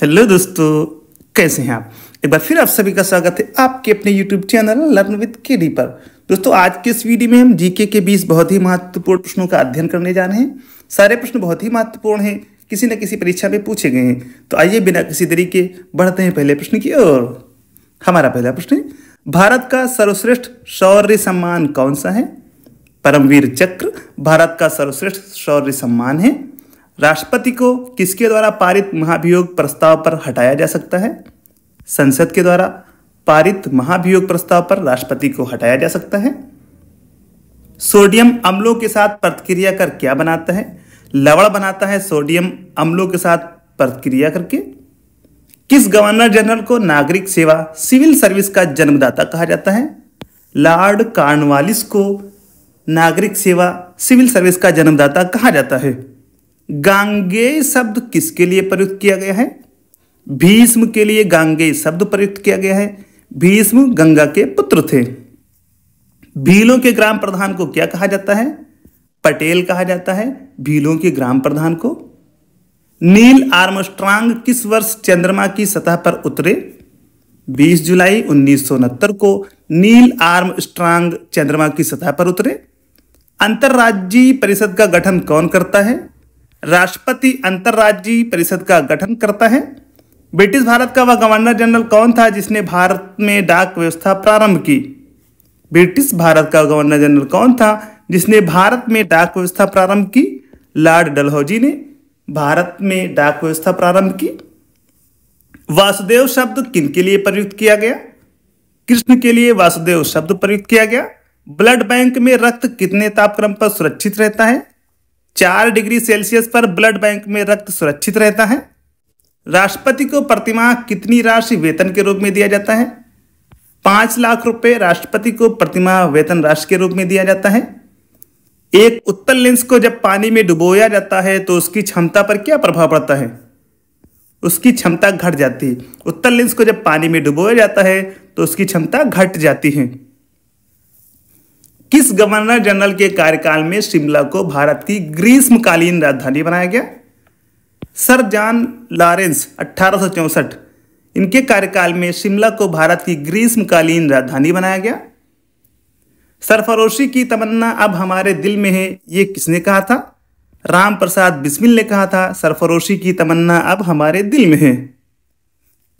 hello दोस्तों कैसे हैं आप एक बार फिर आप सभी का स्वागत है आपके अपने YouTube channel learn with D पर दोस्तों आज के इस वीडियो में हम जीके के बीच बहुत ही महत्वपूर्ण प्रश्नों का अध्ययन करने जा रहे हैं सारे प्रश्न बहुत ही महत्वपूर्ण हैं किसी न किसी परीक्षा में पूछे गए हैं तो आइए बिना किसी तरीके बढ़ते हैं पहले प्रश्न की ओर हमारा पहला प्रश्न है भारत का सर्वश्रेष्ठ शौर्य सम्मान कौन सा है परमवीर चक्र भारत का सर्वश्रेष्ठ शौर्य सम्मान है राष्ट्रपति को किसके द्वारा पारित महाभियोग प्रस्ताव पर हटाया जा सकता है संसद के द्वारा पारित महाभियोग प्रस्ताव पर राष्ट्रपति को हटाया जा सकता है सोडियम अम्लों के साथ प्रतिक्रिया कर क्या बनाता है लवण बनाता है सोडियम अम्लों के साथ प्रतिक्रिया करके किस गवर्नर जनरल को नागरिक सेवा सिविल सर्विस का जन्मदाता कहा जाता है लॉर्ड कार्नवालिस को नागरिक सेवा सिविल सर्विस का जन्मदाता कहा जाता है गांगे शब्द किसके लिए प्रयुक्त किया गया है भीष्म के लिए गांगे शब्द प्रयुक्त किया गया है भीष्म गंगा के पुत्र थे भीलों के ग्राम प्रधान को क्या कहा जाता है पटेल कहा जाता है भीलों के ग्राम प्रधान को नील आर्मस्ट्रांग किस वर्ष चंद्रमा की सतह पर उतरे 20 जुलाई उन्नीस को नील आर्म स्ट्रांग चंद्रमा की सतह पर उतरे अंतर्राज्यीय परिषद का गठन कौन करता है राष्ट्रपति अंतर्राज्यीय परिषद का गठन करता है ब्रिटिश भारत का वह गवर्नर जनरल कौन था जिसने भारत में डाक व्यवस्था प्रारंभ की ब्रिटिश भारत का गवर्नर जनरल कौन था जिसने भारत में डाक व्यवस्था प्रारंभ की लॉर्ड डलहौजी ने भारत में डाक व्यवस्था प्रारंभ की वासुदेव शब्द किन के लिए प्रयुक्त किया गया कृष्ण के लिए वासुदेव शब्द प्रयुक्त किया गया ब्लड बैंक में रक्त कितने तापक्रम पर सुरक्षित रहता है चार डिग्री सेल्सियस पर ब्लड बैंक में रक्त सुरक्षित रहता है राष्ट्रपति को प्रतिमाह कितनी राशि वेतन के रूप में दिया जाता है पाँच लाख रुपए राष्ट्रपति को प्रतिमाह वेतन राशि के रूप में दिया जाता है एक उत्तल लेंस को जब पानी में डुबोया जाता है तो उसकी क्षमता पर क्या प्रभाव पड़ता है उसकी क्षमता घट जाती है उत्तल लेंस को जब पानी में डुबोया जाता है तो उसकी क्षमता घट जाती है किस गवर्नर जनरल के कार्यकाल में शिमला को भारत की ग्रीष्मकालीन राजधानी बनाया गया सर जॉन लॉरेंस अट्ठारह इनके कार्यकाल में शिमला को भारत की ग्रीष्मकालीन राजधानी बनाया गया सरफरोशी की तमन्ना अब हमारे दिल में है ये किसने कहा था राम प्रसाद बिस्मिल ने कहा था सरफरोशी की तमन्ना अब हमारे दिल में है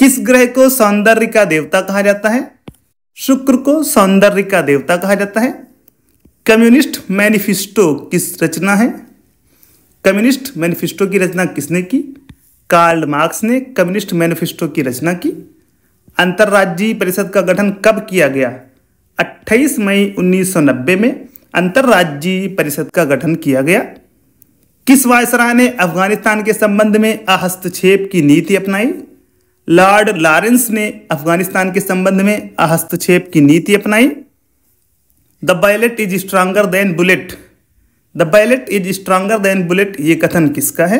किस ग्रह को सौंदर्य का देवता कहा जाता है शुक्र को सौंदर्य का देवता कहा जाता है कम्युनिस्ट मैनिफेस्टो किस रचना है कम्युनिस्ट मैनिफेस्टो की रचना किसने की कार्ल मार्क्स ने कम्युनिस्ट मैनिफेस्टो की रचना की अंतर्राज्यीय परिषद का गठन कब किया गया 28 मई 1990 में अंतर्राज्यीय परिषद का गठन किया गया किस वायसराय ने अफगानिस्तान के संबंध में अहस्तक्षेप की नीति अपनाई लॉर्ड लॉरेंस ने अफगानिस्तान के संबंध में अहस्तक्षेप की नीति अपनाई the ballot is stronger than bullet the ballot is stronger than bullet ये कथन किसका है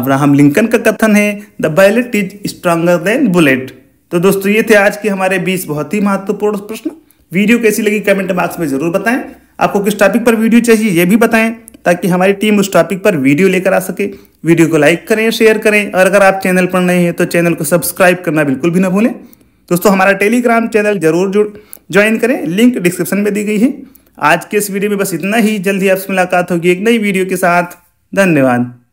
अब्राहम लिंकन का कथन है the ballot is stronger than bullet तो दोस्तों ये थे आज के हमारे बीस बहुत ही महत्वपूर्ण प्रश्न वीडियो कैसी लगी कमेंट बॉक्स में जरूर बताएं आपको किस टॉपिक पर वीडियो चाहिए ये भी बताएं ताकि हमारी टीम उस टॉपिक पर वीडियो लेकर आ सके वीडियो को लाइक करें शेयर करें और अगर आप चैनल पर नए हैं तो चैनल को सब्सक्राइब करना बिल्कुल भी ना भूलें दोस्तों हमारा टेलीग्राम चैनल जरूर जुड़ ज्वाइन करें लिंक डिस्क्रिप्शन में दी गई है आज के इस वीडियो में बस इतना ही जल्दी आपसे मुलाकात होगी एक नई वीडियो के साथ धन्यवाद